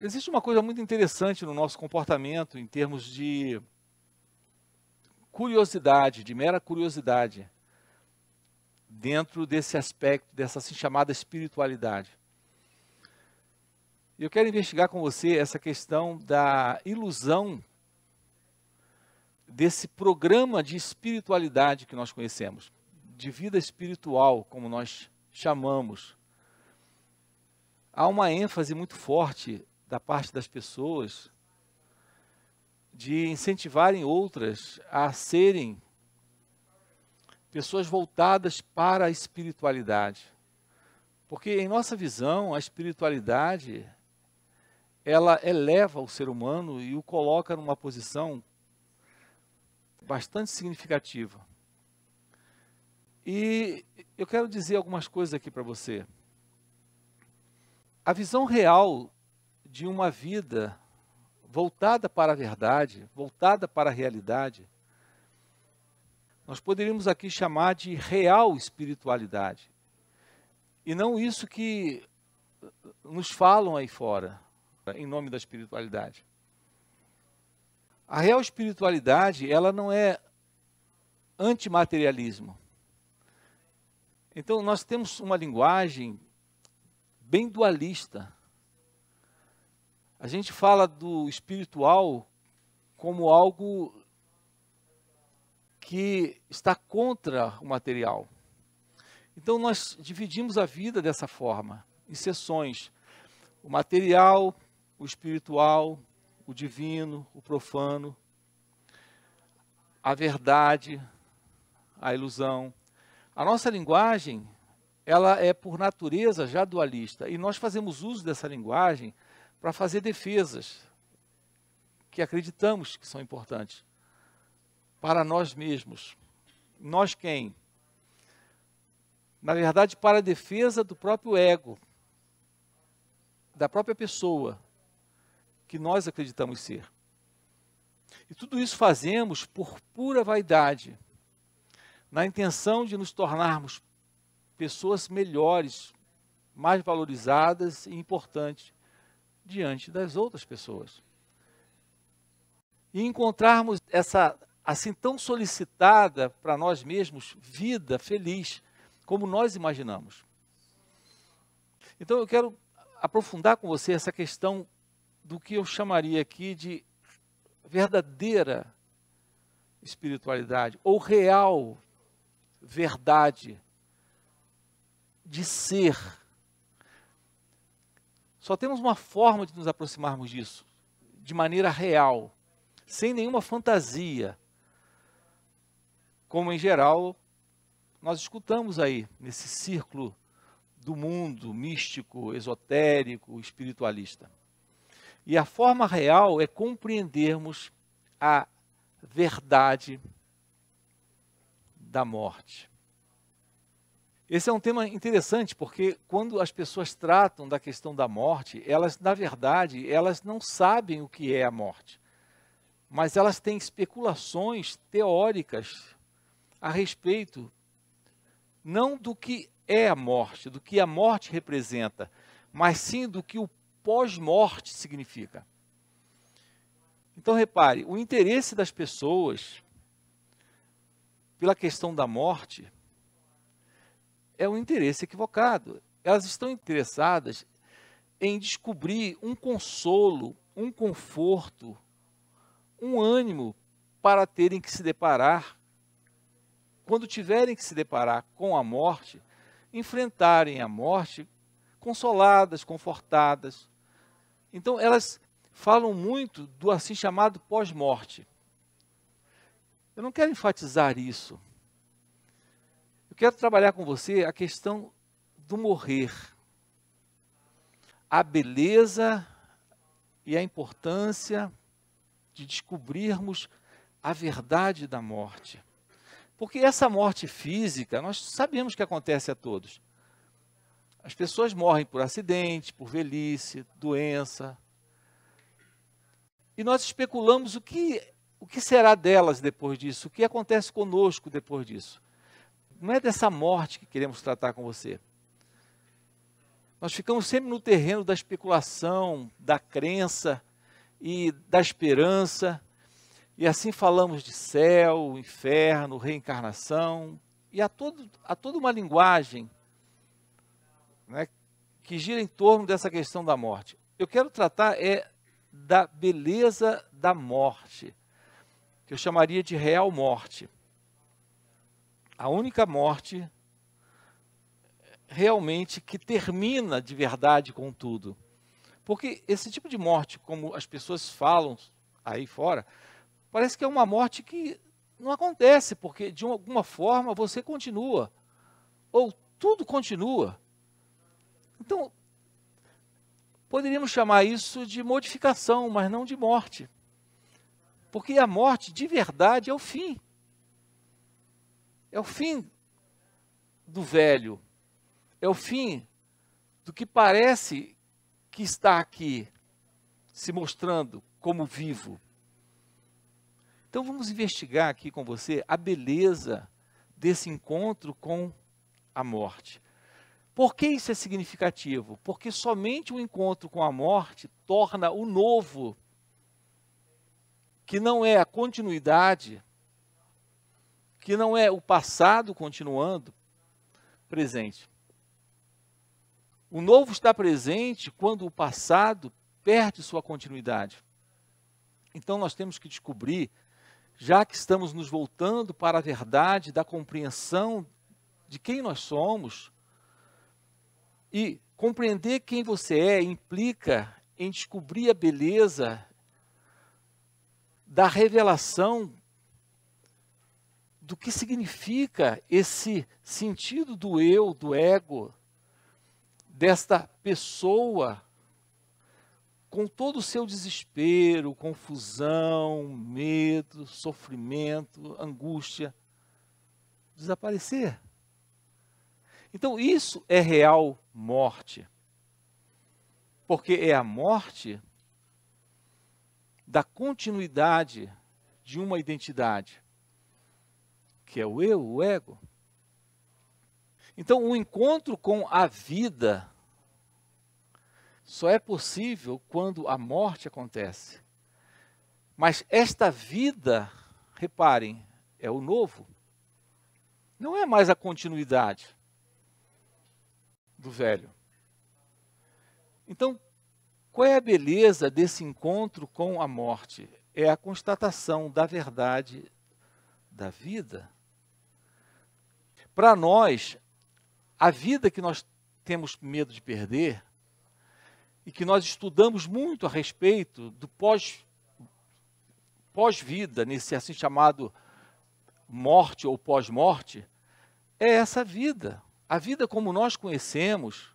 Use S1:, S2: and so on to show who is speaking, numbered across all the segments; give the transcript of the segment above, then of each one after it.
S1: Existe uma coisa muito interessante no nosso comportamento em termos de curiosidade, de mera curiosidade, dentro desse aspecto, dessa assim chamada espiritualidade. Eu quero investigar com você essa questão da ilusão desse programa de espiritualidade que nós conhecemos, de vida espiritual, como nós chamamos. Há uma ênfase muito forte da parte das pessoas de incentivarem outras a serem pessoas voltadas para a espiritualidade. Porque em nossa visão, a espiritualidade ela eleva o ser humano e o coloca numa posição bastante significativa. E eu quero dizer algumas coisas aqui para você. A visão real de uma vida voltada para a verdade, voltada para a realidade, nós poderíamos aqui chamar de real espiritualidade. E não isso que nos falam aí fora, em nome da espiritualidade. A real espiritualidade, ela não é antimaterialismo. Então, nós temos uma linguagem bem dualista a gente fala do espiritual como algo que está contra o material. Então nós dividimos a vida dessa forma, em seções. O material, o espiritual, o divino, o profano, a verdade, a ilusão. A nossa linguagem, ela é por natureza já dualista, e nós fazemos uso dessa linguagem para fazer defesas que acreditamos que são importantes para nós mesmos. Nós quem? Na verdade, para a defesa do próprio ego, da própria pessoa que nós acreditamos ser. E tudo isso fazemos por pura vaidade, na intenção de nos tornarmos pessoas melhores, mais valorizadas e importantes diante das outras pessoas. E encontrarmos essa assim tão solicitada para nós mesmos vida feliz, como nós imaginamos. Então eu quero aprofundar com você essa questão do que eu chamaria aqui de verdadeira espiritualidade ou real verdade de ser só temos uma forma de nos aproximarmos disso, de maneira real, sem nenhuma fantasia, como em geral nós escutamos aí, nesse círculo do mundo místico, esotérico, espiritualista. E a forma real é compreendermos a verdade da morte. Esse é um tema interessante porque quando as pessoas tratam da questão da morte, elas na verdade elas não sabem o que é a morte, mas elas têm especulações teóricas a respeito não do que é a morte, do que a morte representa, mas sim do que o pós-morte significa. Então repare, o interesse das pessoas pela questão da morte é um interesse equivocado. Elas estão interessadas em descobrir um consolo, um conforto, um ânimo para terem que se deparar, quando tiverem que se deparar com a morte, enfrentarem a morte consoladas, confortadas. Então, elas falam muito do assim chamado pós-morte. Eu não quero enfatizar isso, quero trabalhar com você a questão do morrer. A beleza e a importância de descobrirmos a verdade da morte. Porque essa morte física, nós sabemos que acontece a todos. As pessoas morrem por acidente, por velhice, doença. E nós especulamos o que, o que será delas depois disso, o que acontece conosco depois disso não é dessa morte que queremos tratar com você. Nós ficamos sempre no terreno da especulação, da crença e da esperança. E assim falamos de céu, inferno, reencarnação, e há, todo, toda uma linguagem né, que gira em torno dessa questão da morte. Eu quero tratar é da beleza da morte, que eu chamaria de real morte a única morte realmente que termina de verdade com tudo. Porque esse tipo de morte, como as pessoas falam aí fora, parece que é uma morte que não acontece, porque de alguma forma você continua. Ou tudo continua. Então, poderíamos chamar isso de modificação, mas não de morte. Porque a morte de verdade é o fim. É o fim do velho. É o fim do que parece que está aqui se mostrando como vivo. Então vamos investigar aqui com você a beleza desse encontro com a morte. Por que isso é significativo? Porque somente o encontro com a morte torna o novo, que não é a continuidade que não é o passado continuando presente. O novo está presente quando o passado perde sua continuidade. Então nós temos que descobrir, já que estamos nos voltando para a verdade da compreensão de quem nós somos, e compreender quem você é implica em descobrir a beleza da revelação do que significa esse sentido do eu, do ego, desta pessoa, com todo o seu desespero, confusão, medo, sofrimento, angústia, desaparecer. Então, isso é real morte. Porque é a morte da continuidade de uma identidade que é o eu, o ego. Então, o encontro com a vida só é possível quando a morte acontece. Mas esta vida, reparem, é o novo. Não é mais a continuidade do velho. Então, qual é a beleza desse encontro com a morte? É a constatação da verdade da vida para nós, a vida que nós temos medo de perder e que nós estudamos muito a respeito do pós pós-vida, nesse assim chamado morte ou pós-morte, é essa vida. A vida como nós conhecemos,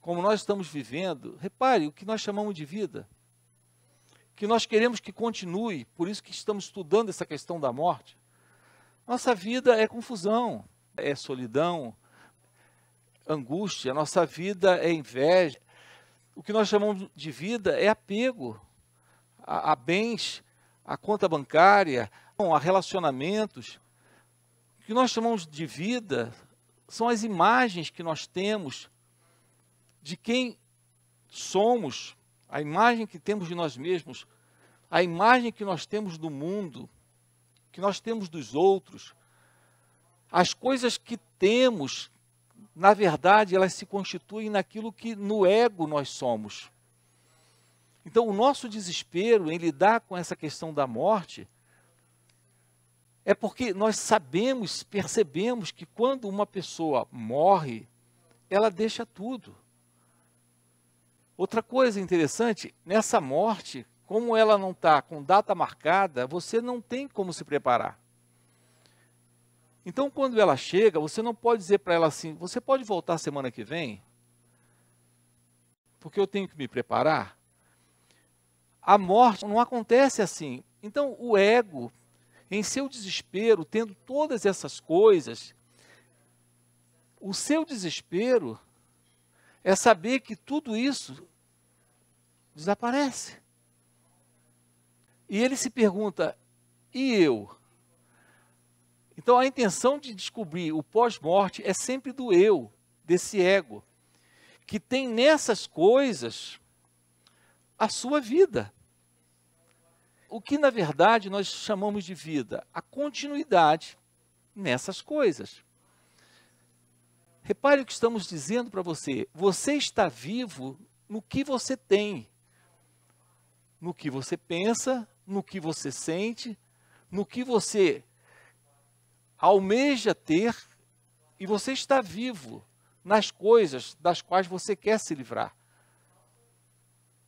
S1: como nós estamos vivendo, repare, o que nós chamamos de vida, que nós queremos que continue, por isso que estamos estudando essa questão da morte. Nossa vida é confusão é solidão, angústia, a nossa vida é inveja. O que nós chamamos de vida é apego a, a bens, a conta bancária, a relacionamentos. O que nós chamamos de vida são as imagens que nós temos de quem somos, a imagem que temos de nós mesmos, a imagem que nós temos do mundo, que nós temos dos outros. As coisas que temos, na verdade, elas se constituem naquilo que no ego nós somos. Então, o nosso desespero em lidar com essa questão da morte é porque nós sabemos, percebemos que quando uma pessoa morre, ela deixa tudo. Outra coisa interessante, nessa morte, como ela não está com data marcada, você não tem como se preparar. Então, quando ela chega, você não pode dizer para ela assim: você pode voltar semana que vem? Porque eu tenho que me preparar. A morte não acontece assim. Então, o ego, em seu desespero, tendo todas essas coisas, o seu desespero é saber que tudo isso desaparece. E ele se pergunta: e eu? Então a intenção de descobrir o pós-morte é sempre do eu, desse ego, que tem nessas coisas a sua vida. O que na verdade nós chamamos de vida? A continuidade nessas coisas. Repare o que estamos dizendo para você. Você está vivo no que você tem, no que você pensa, no que você sente, no que você almeja ter e você está vivo nas coisas das quais você quer se livrar.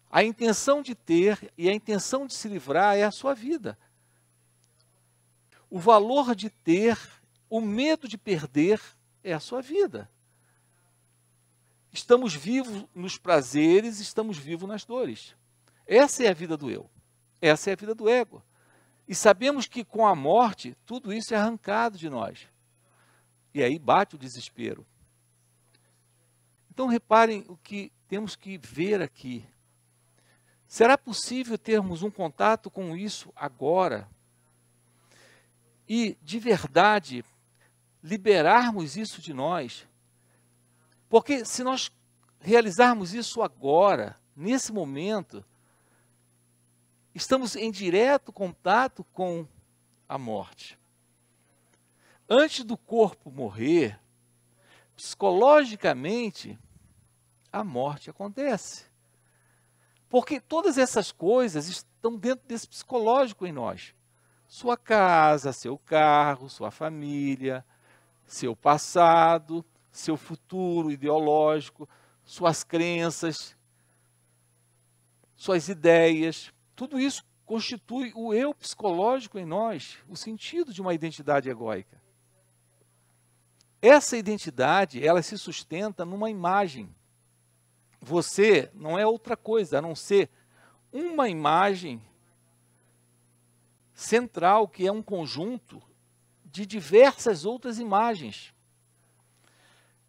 S1: A intenção de ter e a intenção de se livrar é a sua vida. O valor de ter, o medo de perder é a sua vida. Estamos vivos nos prazeres, estamos vivos nas dores. Essa é a vida do eu. Essa é a vida do ego. E sabemos que com a morte tudo isso é arrancado de nós. E aí bate o desespero. Então reparem o que temos que ver aqui. Será possível termos um contato com isso agora? E de verdade liberarmos isso de nós? Porque se nós realizarmos isso agora, nesse momento, estamos em direto contato com a morte. Antes do corpo morrer, psicologicamente, a morte acontece. Porque todas essas coisas estão dentro desse psicológico em nós. Sua casa, seu carro, sua família, seu passado, seu futuro ideológico, suas crenças, suas ideias, tudo isso constitui o eu psicológico em nós, o sentido de uma identidade egóica. Essa identidade, ela se sustenta numa imagem. Você não é outra coisa a não ser uma imagem central que é um conjunto de diversas outras imagens.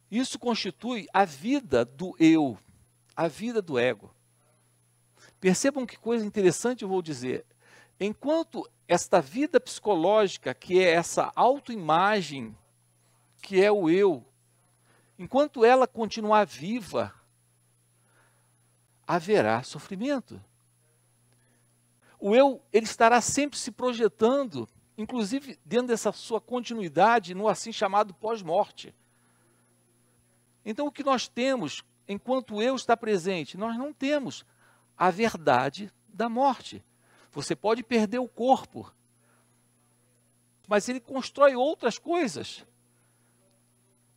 S1: Isso constitui a vida do eu, a vida do ego. Percebam que coisa interessante eu vou dizer. Enquanto esta vida psicológica, que é essa autoimagem, que é o eu, enquanto ela continuar viva, haverá sofrimento. O eu, ele estará sempre se projetando, inclusive dentro dessa sua continuidade no assim chamado pós-morte. Então o que nós temos enquanto o eu está presente? Nós não temos a verdade da morte. Você pode perder o corpo, mas ele constrói outras coisas.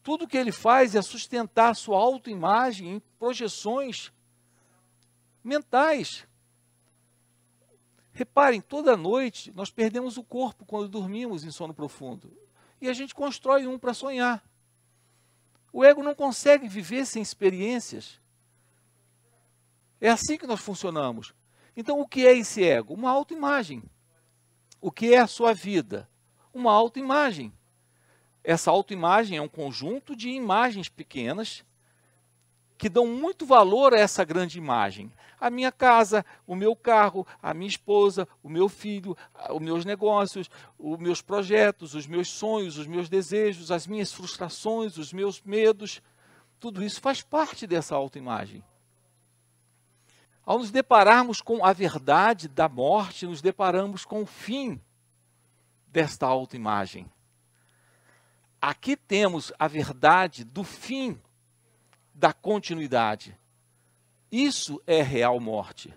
S1: Tudo que ele faz é sustentar sua autoimagem em projeções mentais. Reparem, toda noite nós perdemos o corpo quando dormimos em sono profundo. E a gente constrói um para sonhar. O ego não consegue viver sem experiências. É assim que nós funcionamos. Então, o que é esse ego? Uma autoimagem. O que é a sua vida? Uma autoimagem. Essa autoimagem é um conjunto de imagens pequenas que dão muito valor a essa grande imagem. A minha casa, o meu carro, a minha esposa, o meu filho, os meus negócios, os meus projetos, os meus sonhos, os meus desejos, as minhas frustrações, os meus medos. Tudo isso faz parte dessa autoimagem. Ao nos depararmos com a verdade da morte, nos deparamos com o fim desta autoimagem. Aqui temos a verdade do fim da continuidade. Isso é real morte.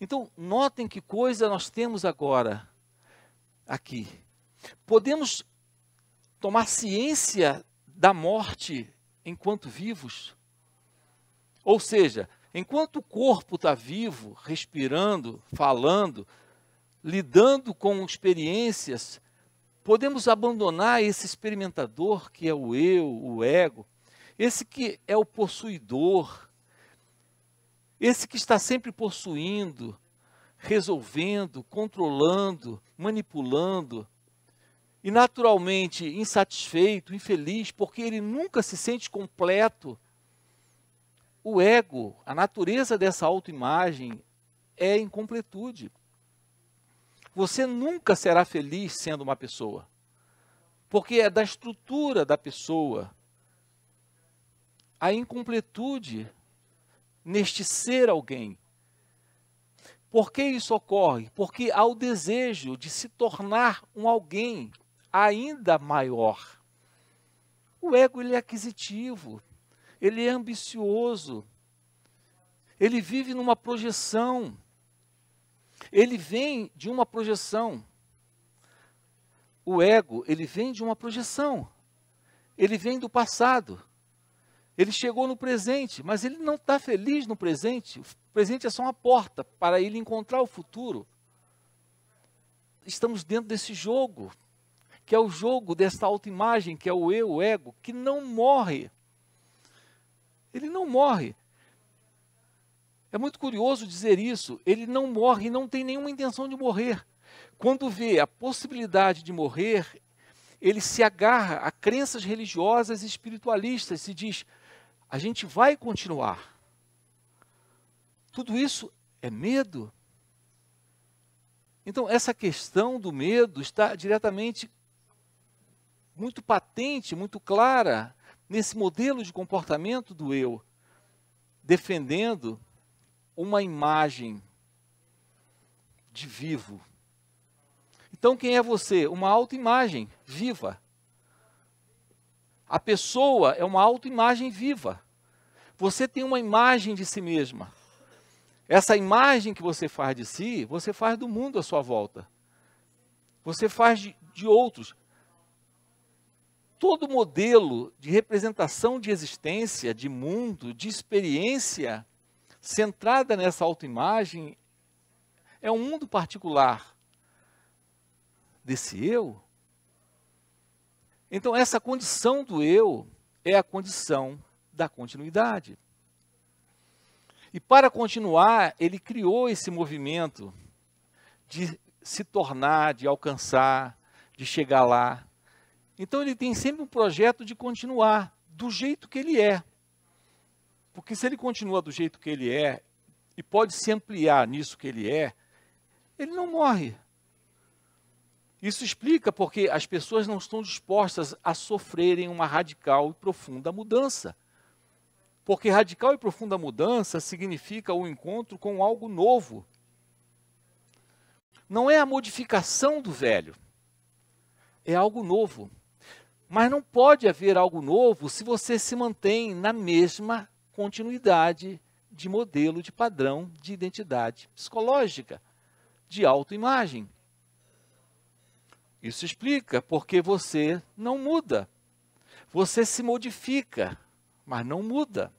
S1: Então, notem que coisa nós temos agora aqui. Podemos tomar ciência da morte enquanto vivos. Ou seja, Enquanto o corpo está vivo, respirando, falando, lidando com experiências, podemos abandonar esse experimentador que é o eu, o ego, esse que é o possuidor, esse que está sempre possuindo, resolvendo, controlando, manipulando, e naturalmente insatisfeito, infeliz, porque ele nunca se sente completo o ego, a natureza dessa autoimagem é incompletude. Você nunca será feliz sendo uma pessoa, porque é da estrutura da pessoa a incompletude neste ser alguém. Por que isso ocorre? Porque há o desejo de se tornar um alguém ainda maior. O ego ele é aquisitivo, ele é ambicioso, ele vive numa projeção, ele vem de uma projeção. O ego, ele vem de uma projeção, ele vem do passado, ele chegou no presente, mas ele não está feliz no presente, o presente é só uma porta para ele encontrar o futuro. Estamos dentro desse jogo, que é o jogo dessa autoimagem, que é o eu, o ego, que não morre ele não morre. É muito curioso dizer isso. Ele não morre, não tem nenhuma intenção de morrer. Quando vê a possibilidade de morrer, ele se agarra a crenças religiosas e espiritualistas se diz: a gente vai continuar. Tudo isso é medo. Então, essa questão do medo está diretamente muito patente, muito clara nesse modelo de comportamento do eu, defendendo uma imagem de vivo. Então, quem é você? Uma autoimagem viva. A pessoa é uma autoimagem viva. Você tem uma imagem de si mesma. Essa imagem que você faz de si, você faz do mundo à sua volta. Você faz de, de outros todo modelo de representação de existência, de mundo, de experiência, centrada nessa autoimagem, é um mundo particular desse eu. Então, essa condição do eu é a condição da continuidade. E para continuar, ele criou esse movimento de se tornar, de alcançar, de chegar lá. Então ele tem sempre um projeto de continuar do jeito que ele é. Porque se ele continua do jeito que ele é e pode se ampliar nisso que ele é, ele não morre. Isso explica porque as pessoas não estão dispostas a sofrerem uma radical e profunda mudança. Porque radical e profunda mudança significa o um encontro com algo novo. Não é a modificação do velho, é algo novo. Mas não pode haver algo novo se você se mantém na mesma continuidade de modelo, de padrão de identidade psicológica, de autoimagem. Isso explica porque você não muda. Você se modifica, mas não muda.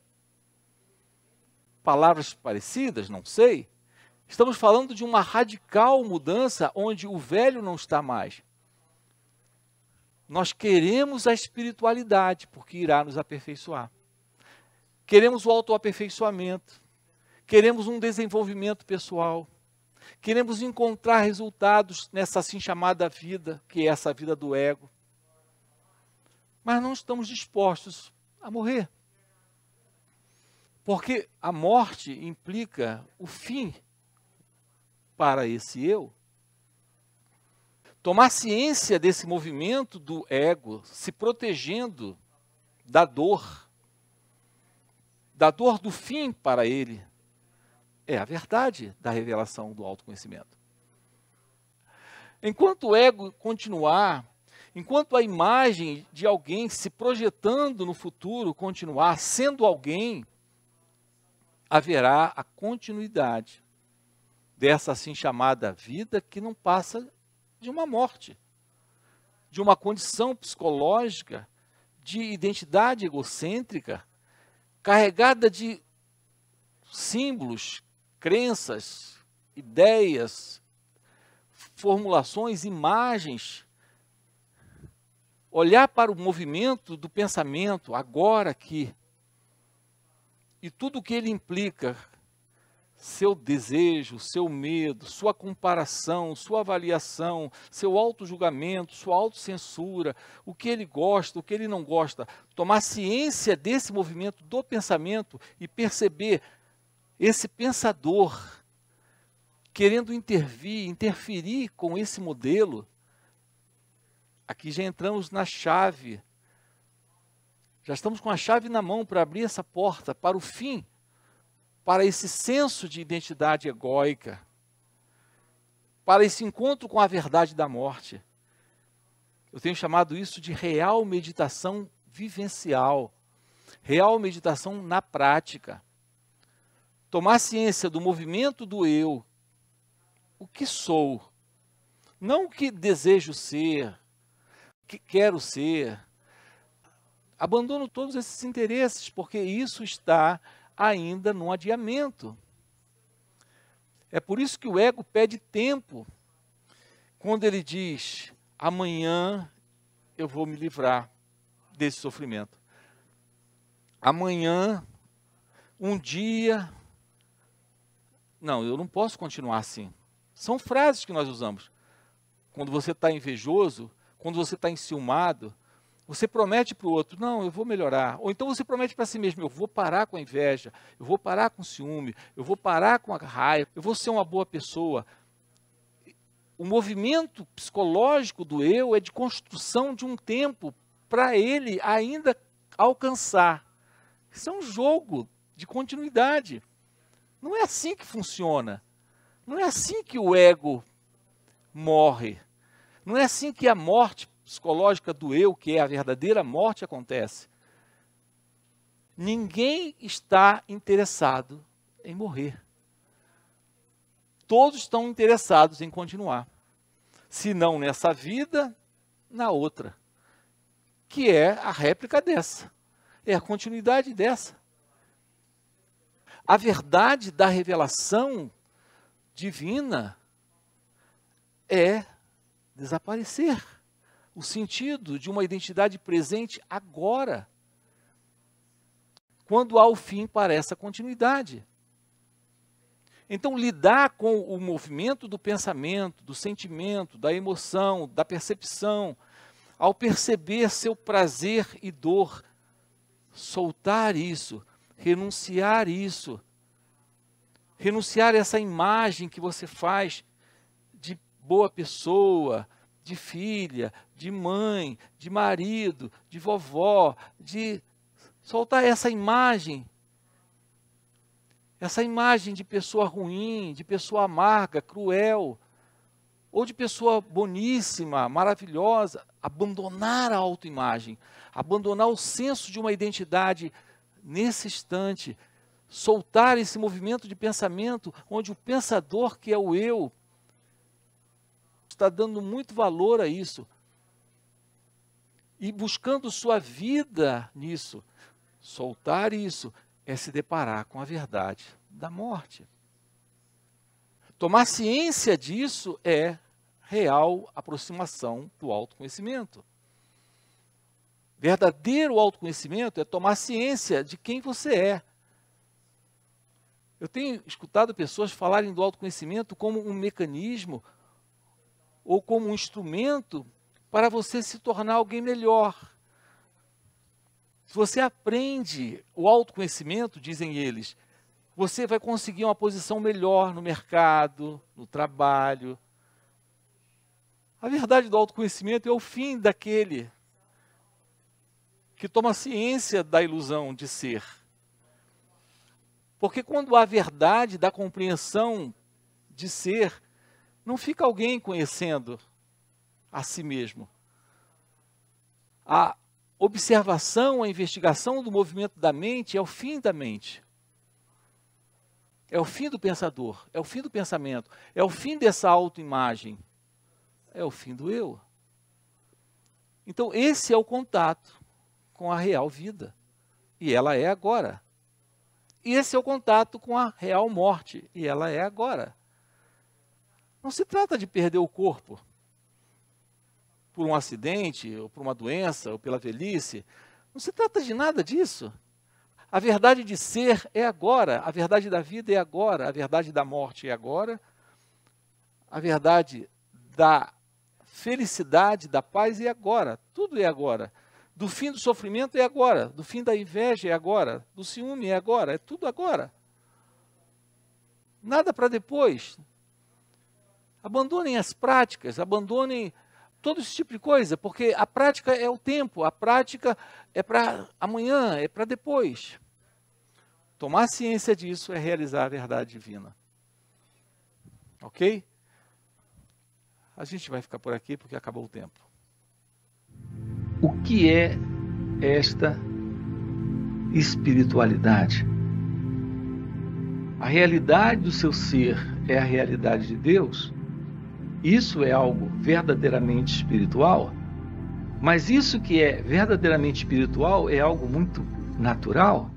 S1: Palavras parecidas, não sei. Estamos falando de uma radical mudança onde o velho não está mais. Nós queremos a espiritualidade, porque irá nos aperfeiçoar. Queremos o autoaperfeiçoamento. Queremos um desenvolvimento pessoal. Queremos encontrar resultados nessa assim chamada vida, que é essa vida do ego. Mas não estamos dispostos a morrer. Porque a morte implica o fim para esse eu Tomar ciência desse movimento do ego, se protegendo da dor, da dor do fim para ele, é a verdade da revelação do autoconhecimento. Enquanto o ego continuar, enquanto a imagem de alguém se projetando no futuro continuar sendo alguém, haverá a continuidade dessa assim chamada vida que não passa de uma morte, de uma condição psicológica, de identidade egocêntrica, carregada de símbolos, crenças, ideias, formulações, imagens. Olhar para o movimento do pensamento agora aqui e tudo o que ele implica seu desejo, seu medo, sua comparação, sua avaliação, seu auto-julgamento, sua autocensura, o que ele gosta, o que ele não gosta. Tomar ciência desse movimento do pensamento e perceber esse pensador querendo intervir, interferir com esse modelo. Aqui já entramos na chave. Já estamos com a chave na mão para abrir essa porta para o fim para esse senso de identidade egóica, para esse encontro com a verdade da morte. Eu tenho chamado isso de real meditação vivencial, real meditação na prática. Tomar ciência do movimento do eu, o que sou, não o que desejo ser, o que quero ser. Abandono todos esses interesses, porque isso está ainda num adiamento. É por isso que o ego pede tempo. Quando ele diz: amanhã eu vou me livrar desse sofrimento. Amanhã, um dia. Não, eu não posso continuar assim. São frases que nós usamos. Quando você está invejoso, quando você está enciumado, você promete para o outro, não, eu vou melhorar. Ou então você promete para si mesmo, eu vou parar com a inveja, eu vou parar com o ciúme, eu vou parar com a raiva, eu vou ser uma boa pessoa. O movimento psicológico do eu é de construção de um tempo para ele ainda alcançar. Isso é um jogo de continuidade. Não é assim que funciona. Não é assim que o ego morre. Não é assim que a morte psicológica do eu, que é a verdadeira morte, acontece, ninguém está interessado em morrer. Todos estão interessados em continuar. Se não nessa vida, na outra. Que é a réplica dessa. É a continuidade dessa. A verdade da revelação divina é desaparecer o sentido de uma identidade presente agora, quando ao fim para essa continuidade. Então, lidar com o movimento do pensamento, do sentimento, da emoção, da percepção, ao perceber seu prazer e dor, soltar isso, renunciar isso, renunciar essa imagem que você faz de boa pessoa, de filha, de mãe, de marido, de vovó, de soltar essa imagem. Essa imagem de pessoa ruim, de pessoa amarga, cruel, ou de pessoa boníssima, maravilhosa, abandonar a autoimagem, abandonar o senso de uma identidade nesse instante, soltar esse movimento de pensamento onde o pensador que é o eu está dando muito valor a isso e buscando sua vida nisso. Soltar isso é se deparar com a verdade da morte. Tomar ciência disso é real aproximação do autoconhecimento. Verdadeiro autoconhecimento é tomar ciência de quem você é. Eu tenho escutado pessoas falarem do autoconhecimento como um mecanismo ou como um instrumento para você se tornar alguém melhor. Se Você aprende o autoconhecimento, dizem eles, você vai conseguir uma posição melhor no mercado, no trabalho. A verdade do autoconhecimento é o fim daquele que toma ciência da ilusão de ser. Porque quando há verdade da compreensão de ser, não fica alguém conhecendo a si mesmo. A observação, a investigação do movimento da mente é o fim da mente. É o fim do pensador, é o fim do pensamento, é o fim dessa autoimagem, é o fim do eu. Então, esse é o contato com a real vida, e ela é agora. E esse é o contato com a real morte, e ela é agora. Não se trata de perder o corpo por um acidente, ou por uma doença, ou pela velhice. Não se trata de nada disso. A verdade de ser é agora, a verdade da vida é agora, a verdade da morte é agora, a verdade da felicidade, da paz é agora, tudo é agora. Do fim do sofrimento é agora, do fim da inveja é agora, do ciúme é agora, é tudo agora. Nada para depois, Abandonem as práticas, abandonem todo esse tipo de coisa, porque a prática é o tempo, a prática é para amanhã, é para depois. Tomar ciência disso é realizar a verdade divina. Ok? A gente vai ficar por aqui porque acabou o tempo. O que é esta espiritualidade? A realidade do seu ser é a realidade de Deus? Isso é algo verdadeiramente espiritual? Mas isso que é verdadeiramente espiritual é algo muito natural?